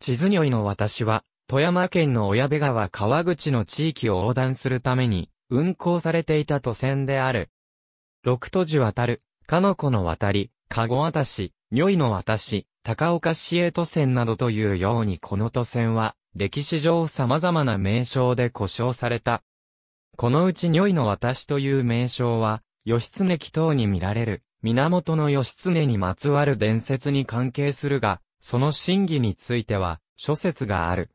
地図においの私は、富山県の小矢部川川口の地域を横断するために、運行されていた都線である。六都寺渡る、かのこの渡り、かご渡し、如意の渡し、高岡市営都線などというようにこの都線は、歴史上様々な名称で呼称された。このうち如意の渡しという名称は、義経祈祷に見られる、源義経にまつわる伝説に関係するが、その真偽については、諸説がある。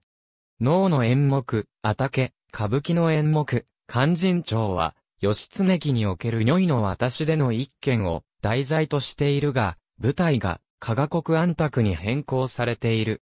能の演目、あたけ、歌舞伎の演目、肝心帳は、義経記における如意の私での一件を題材としているが、舞台が加賀国安宅に変更されている。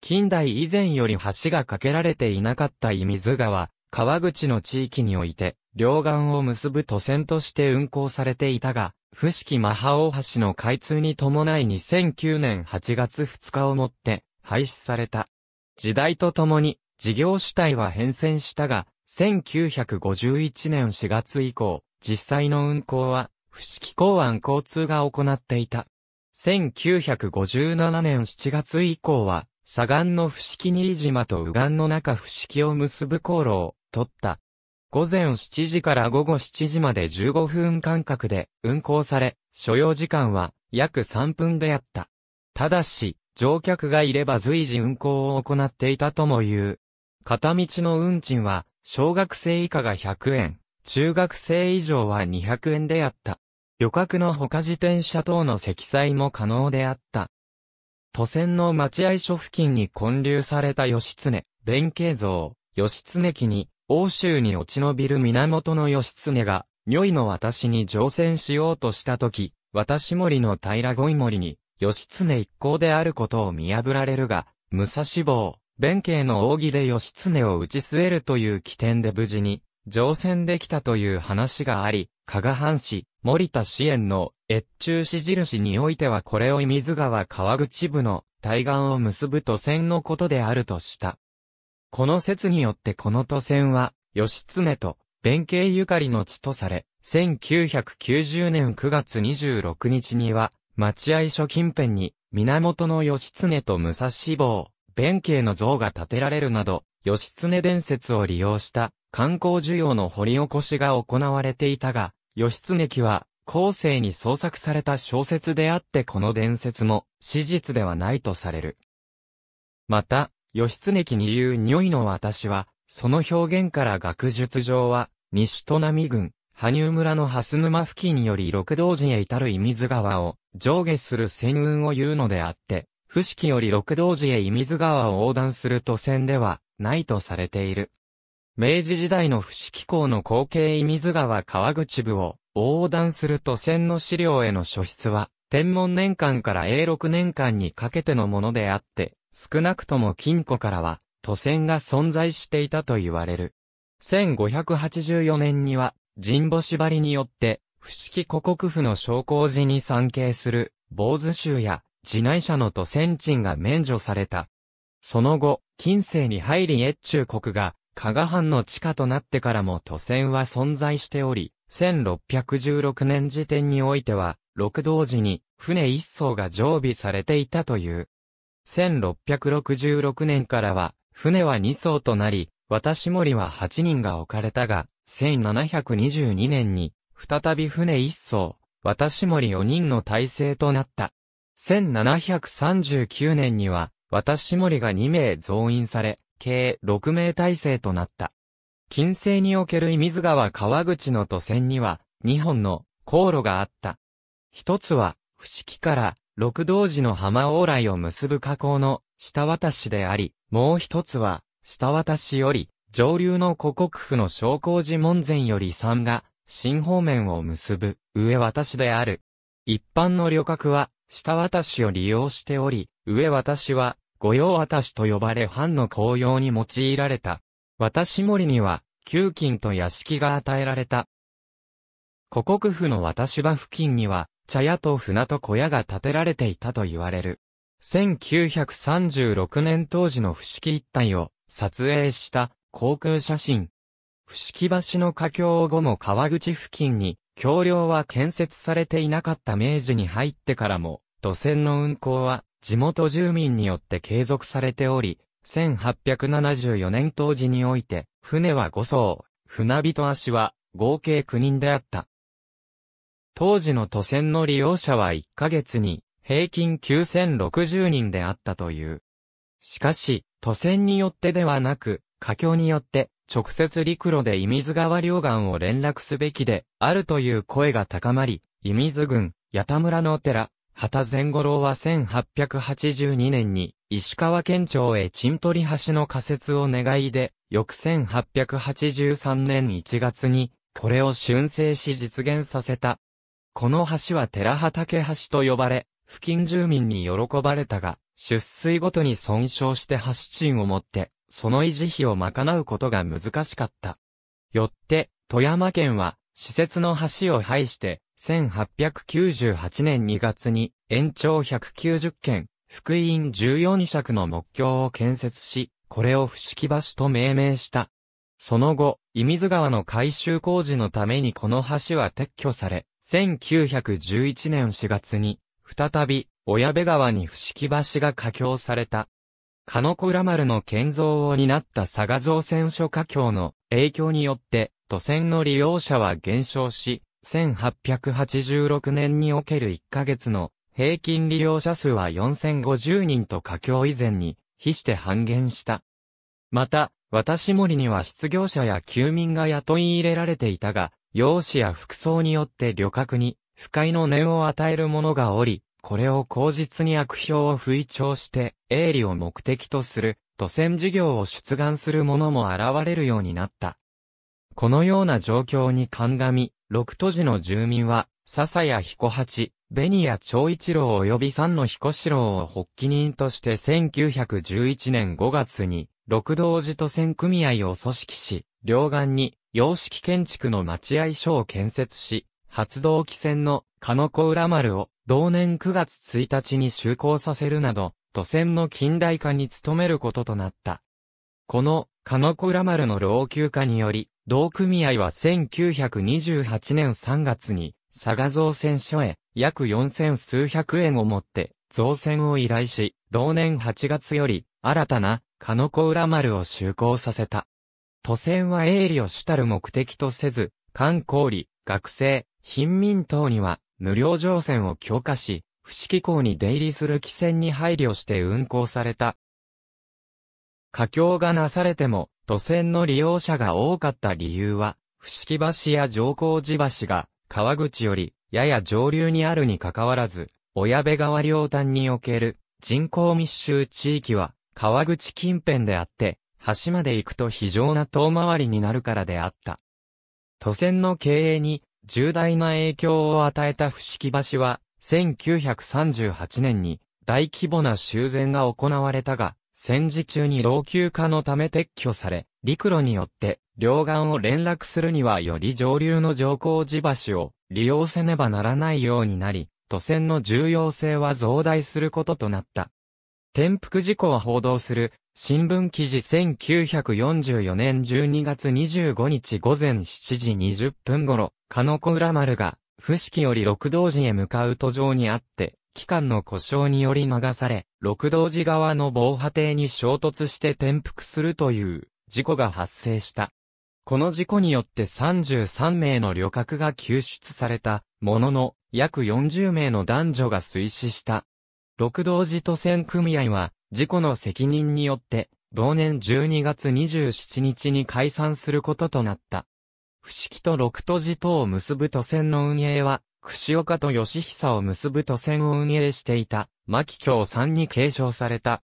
近代以前より橋が架けられていなかった伊水川、川口の地域において、両岸を結ぶ都線として運行されていたが、伏木マハ大橋の開通に伴い2009年8月2日をもって廃止された。時代とともに事業主体は変遷したが、1951年4月以降、実際の運行は、伏木港湾交通が行っていた。1957年7月以降は、左岸の伏木新島と右岸の中伏木を結ぶ航路を取った午前7時から午後7時まで15分間隔で運行され、所要時間は約3分であった。ただし、乗客がいれば随時運行を行っていたとも言う。片道の運賃は、小学生以下が100円、中学生以上は200円であった。旅客の他自転車等の積載も可能であった。都線の待合所付近に混流された義経、弁慶像、義経記に、欧州に落ち延びる源義経が、如意の私に乗船しようとしたとき、私森の平五井森に、義経一行であることを見破られるが、武蔵坊、弁慶の扇で義経を打ち据えるという起点で無事に、乗船できたという話があり、加賀藩士、森田支援の越中市印においてはこれを水川川口部の対岸を結ぶ渡船のことであるとした。この説によってこの都線は、義経と弁慶ゆかりの地とされ、1990年9月26日には、待合所近辺に、源義経と武蔵坊、弁慶の像が建てられるなど、義経伝説を利用した観光需要の掘り起こしが行われていたが、義経記は後世に創作された小説であってこの伝説も史実ではないとされる。また、義経に言う匂いの私は、その表現から学術上は、西都波郡、羽生村の蓮沼付近より六道寺へ至る伊水川を上下する戦運を言うのであって、伏木より六道寺へ伊水川を横断する都線ではないとされている。明治時代の伏木港の後継伊水川川口部を横断する都線の資料への書出は、天文年間から永禄年間にかけてのものであって、少なくとも金庫からは、都船が存在していたと言われる。1584年には、神保縛りによって、伏木古国府の昇降寺に参詣する、坊主衆や、地内者の都船賃が免除された。その後、近世に入り越中国が、加賀藩の地下となってからも都船は存在しており、1616年時点においては、六道時に船一艘が常備されていたという。1666年からは、船は2艘となり、渡し森は8人が置かれたが、1722年に、再び船1艘、渡し森4人の体制となった。1739年には、渡し森が2名増員され、計6名体制となった。近世における水川川口の渡船には、2本の航路があった。一つは、伏木から六道寺の浜往来を結ぶ河口の下渡しであり、もう一つは、下渡しより、上流の古国府の昇降寺門前より山が、新方面を結ぶ、上渡しである。一般の旅客は、下渡しを利用しており、上渡しは、御用渡しと呼ばれ藩の公用に用いられた。渡し森には、旧金と屋敷が与えられた。古国府の渡し場付近には、茶屋と船と小屋が建てられていたと言われる。1936年当時の伏木一帯を撮影した航空写真。伏木橋の架橋後も川口付近に橋梁は建設されていなかった明治に入ってからも土線の運行は地元住民によって継続されており、1874年当時において船は5艘、船人足は合計9人であった。当時の都線の利用者は1ヶ月に平均9060人であったという。しかし、都線によってではなく、過境によって直接陸路で伊水川両岸を連絡すべきであるという声が高まり、伊水郡、八田村のお寺、畑前五郎は1882年に石川県庁へ鎮取橋の仮設を願いで、翌1883年1月にこれを修正し実現させた。この橋は寺畑橋と呼ばれ、付近住民に喜ばれたが、出水ごとに損傷して橋賃を持って、その維持費を賄うことが難しかった。よって、富山県は、施設の橋を廃して、1898年2月に、延長190件、福音14尺の木橋を建設し、これを伏木橋と命名した。その後、伊水川の改修工事のためにこの橋は撤去され、1911年4月に、再び、親部川に伏木橋が架橋された。鹿子浦丸の建造を担った佐賀造船所架橋の影響によって、都船の利用者は減少し、1886年における1ヶ月の平均利用者数は4050人と架橋以前に、比して半減した。また、私森には失業者や休民が雇い入れられていたが、容姿や服装によって旅客に不快の念を与える者がおり、これを口実に悪評を吹聴して、営利を目的とする、都船事業を出願する者も現れるようになった。このような状況に鑑み、六都市の住民は、笹谷彦八、紅谷長一郎及び三野彦四郎を発起人として1911年5月に、六道寺都船組合を組織し、両岸に洋式建築の待合所を建設し、発動機船の鹿子浦丸を同年9月1日に就航させるなど、都船の近代化に努めることとなった。この鹿子浦丸の老朽化により、同組合は1928年3月に佐賀造船所へ約4000数百円をもって造船を依頼し、同年8月より新たな鹿子浦丸を就航させた。都船は営利を主たる目的とせず、観光理、学生、貧民等には無料乗船を強化し、不木港に出入りする汽船に配慮して運行された。架橋がなされても、都船の利用者が多かった理由は、不思橋や上皇寺橋が、川口より、やや上流にあるにかかわらず、親部川両端における人口密集地域は、川口近辺であって、橋まで行くと非常な遠回りになるからであった。都線の経営に重大な影響を与えた伏木橋は、1938年に大規模な修繕が行われたが、戦時中に老朽化のため撤去され、陸路によって両岸を連絡するにはより上流の上高地橋を利用せねばならないようになり、都線の重要性は増大することとなった。転覆事故を報道する新聞記事1944年12月25日午前7時20分頃、鹿の子浦丸が、不木より六道寺へ向かう途上にあって、機関の故障により流され、六道寺側の防波堤に衝突して転覆するという事故が発生した。この事故によって33名の旅客が救出されたものの、約40名の男女が水死した。六道寺都船組合は、事故の責任によって、同年12月27日に解散することとなった。伏木と六都寺とを結ぶ都線の運営は、串岡と吉久を結ぶ都線を運営していた、牧京さんに継承された。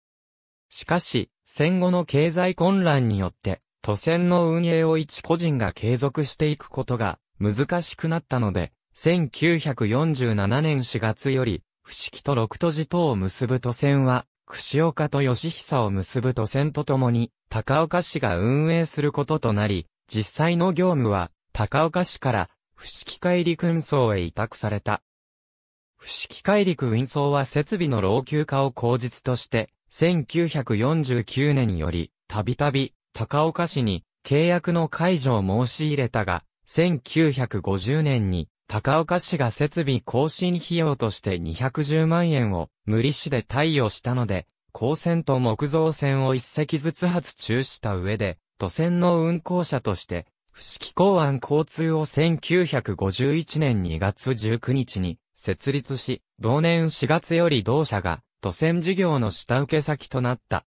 しかし、戦後の経済混乱によって、都線の運営を一個人が継続していくことが難しくなったので、1947年4月より、伏木と六都寺とを結ぶ都線は、串岡と吉久を結ぶ都線とともに、高岡市が運営することとなり、実際の業務は、高岡市から、伏木海陸運送へ委託された。伏木海陸運送は設備の老朽化を口実として、1949年より、たびたび、高岡市に、契約の解除を申し入れたが、1950年に高岡市が設備更新費用として210万円を無利子で貸与したので、高線と木造線を一隻ずつ発注した上で、都線の運行者として、伏木港湾交通を1951年2月19日に設立し、同年4月より同社が都線事業の下請け先となった。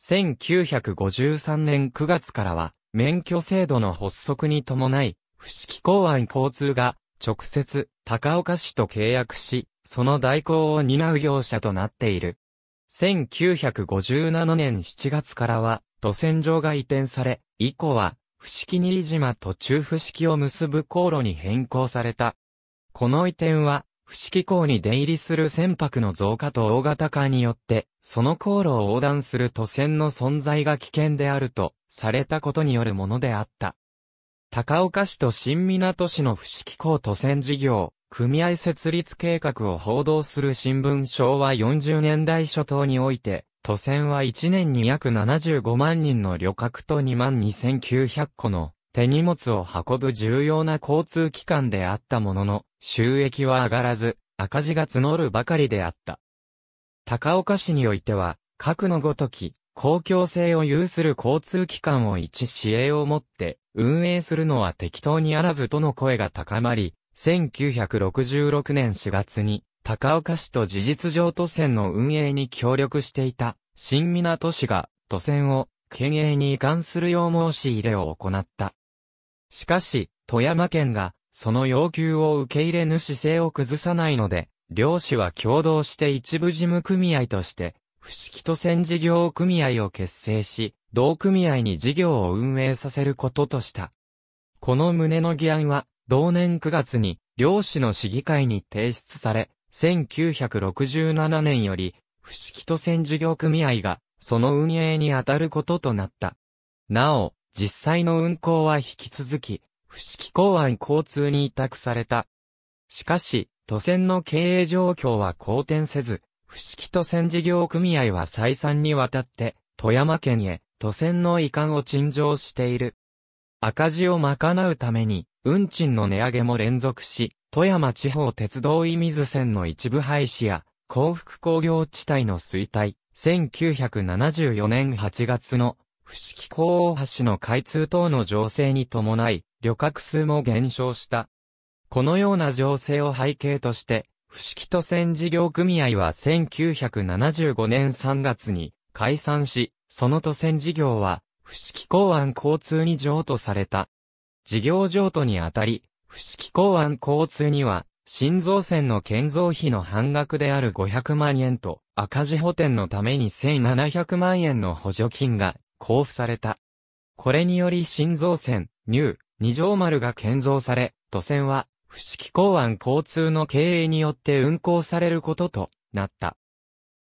1953年9月からは、免許制度の発足に伴い、伏木港湾交通が直接、高岡市と契約し、その代行を担う業者となっている。1957年7月からは、都船場が移転され、以降は、伏木新島と中伏木を結ぶ航路に変更された。この移転は、伏木港に出入りする船舶の増加と大型化によって、その航路を横断する都船の存在が危険であると、されたことによるものであった。高岡市と新港市の不思議港都線事業、組合設立計画を報道する新聞昭和40年代初頭において、都線は1年に約75万人の旅客と2万2900個の手荷物を運ぶ重要な交通機関であったものの、収益は上がらず、赤字が募るばかりであった。高岡市においては、核のごとき、公共性を有する交通機関を一市営をもって、運営するのは適当にあらずとの声が高まり、1966年4月に、高岡市と事実上都線の運営に協力していた、新港市が、都線を、県営に移管するよう申し入れを行った。しかし、富山県が、その要求を受け入れぬ姿勢を崩さないので、両市は共同して一部事務組合として、不式都選事業組合を結成し、同組合に事業を運営させることとした。この旨の議案は、同年9月に、両市の市議会に提出され、1967年より、不式都選事業組合が、その運営に当たることとなった。なお、実際の運行は引き続き、不式港湾交通に委託された。しかし、都選の経営状況は好転せず、伏木渡船事業組合は再三にわたって、富山県へ、渡船の遺憾を陳情している。赤字を賄うために、運賃の値上げも連続し、富山地方鉄道伊水線の一部廃止や、幸福工業地帯の衰退、1974年8月の、伏木港大橋の開通等の情勢に伴い、旅客数も減少した。このような情勢を背景として、不式都線事業組合は1975年3月に解散し、その都線事業は、不式港湾交通に譲渡された。事業譲渡にあたり、不式港湾交通には、新造船の建造費の半額である500万円と、赤字補填のために1700万円の補助金が交付された。これにより新造船、ニュー、二条丸が建造され、都線は伏木港湾交通の経営によって運行されることとなった。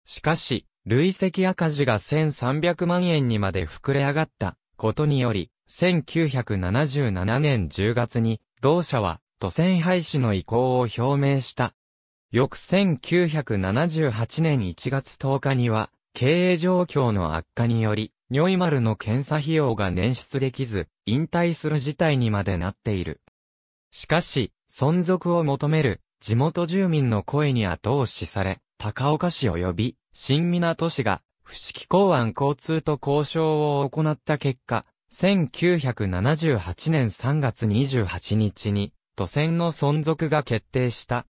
しかし、累積赤字が1300万円にまで膨れ上がったことにより、1977年10月に同社は都船廃止の意向を表明した。翌1978年1月10日には、経営状況の悪化により、如意丸の検査費用が捻出できず、引退する事態にまでなっている。しかし、存続を求める地元住民の声に後押しされ、高岡市及び新港市が不木港湾交通と交渉を行った結果、1978年3月28日に都船の存続が決定した。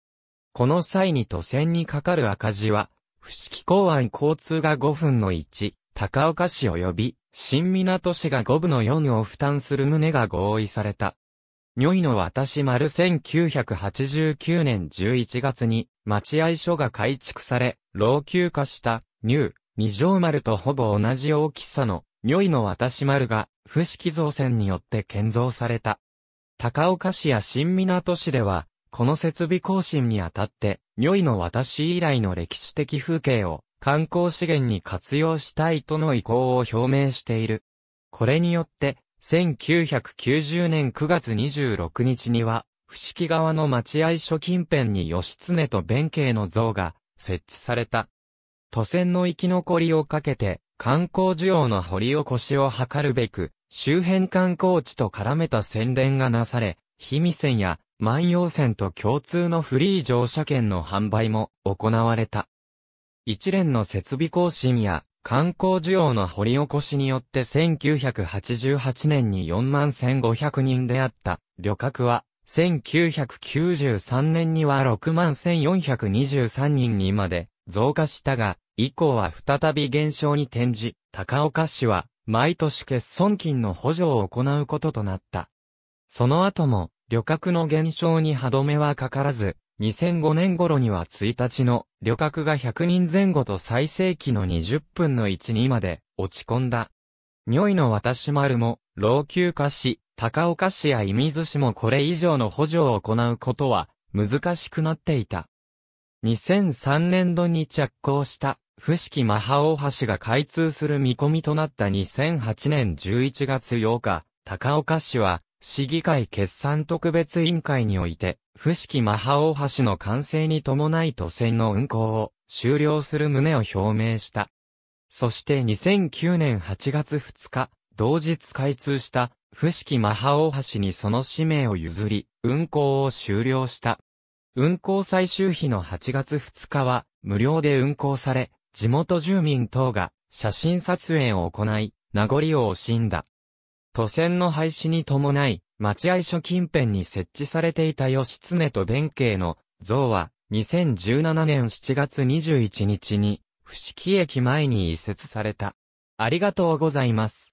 この際に都船にかかる赤字は、不木港湾交通が5分の1、高岡市及び新港市が5分の4を負担する旨が合意された。女医の私丸1989年11月に待合所が改築され、老朽化したニュー二条丸とほぼ同じ大きさの女医の私丸が不式造船によって建造された。高岡市や新港市では、この設備更新にあたって、女医の私以来の歴史的風景を観光資源に活用したいとの意向を表明している。これによって、1990年9月26日には、伏木川の待合所近辺に義経と弁慶の像が設置された。都線の生き残りをかけて、観光需要の掘り起こしを図るべく、周辺観光地と絡めた宣伝がなされ、氷見線や万葉線と共通のフリー乗車券の販売も行われた。一連の設備更新や観光需要の掘り起こしによって1988年に4万1500人であった旅客は、1993年には6万1423人にまで増加したが、以降は再び減少に転じ、高岡市は毎年欠損金の補助を行うこととなった。その後も旅客の減少に歯止めはかからず、2005年頃には1日の旅客が100人前後と最盛期の20分の1にまで落ち込んだ。如意の渡し丸も老朽化し、高岡市や射水市もこれ以上の補助を行うことは難しくなっていた。2003年度に着工した、伏木マハ大橋が開通する見込みとなった2008年11月8日、高岡市は、市議会決算特別委員会において、伏木マハ大橋の完成に伴い都線の運行を終了する旨を表明した。そして2009年8月2日、同日開通した伏木マハ大橋にその使命を譲り、運行を終了した。運行最終日の8月2日は無料で運行され、地元住民等が写真撮影を行い、名残を惜しんだ。都線の廃止に伴い、待合所近辺に設置されていた義経と弁慶の像は、2017年7月21日に、伏木駅前に移設された。ありがとうございます。